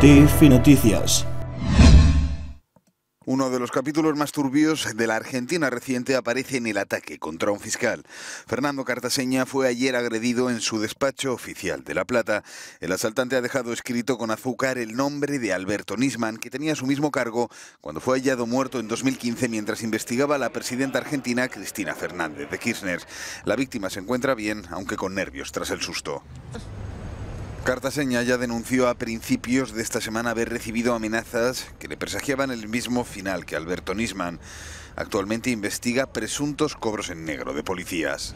Noticias. Uno de los capítulos más turbios de la Argentina reciente aparece en el ataque contra un fiscal. Fernando Cartaseña fue ayer agredido en su despacho oficial de La Plata. El asaltante ha dejado escrito con azúcar el nombre de Alberto Nisman, que tenía su mismo cargo cuando fue hallado muerto en 2015 mientras investigaba a la presidenta argentina Cristina Fernández de Kirchner. La víctima se encuentra bien, aunque con nervios tras el susto. Cartaseña ya denunció a principios de esta semana haber recibido amenazas que le presagiaban el mismo final que Alberto Nisman. Actualmente investiga presuntos cobros en negro de policías.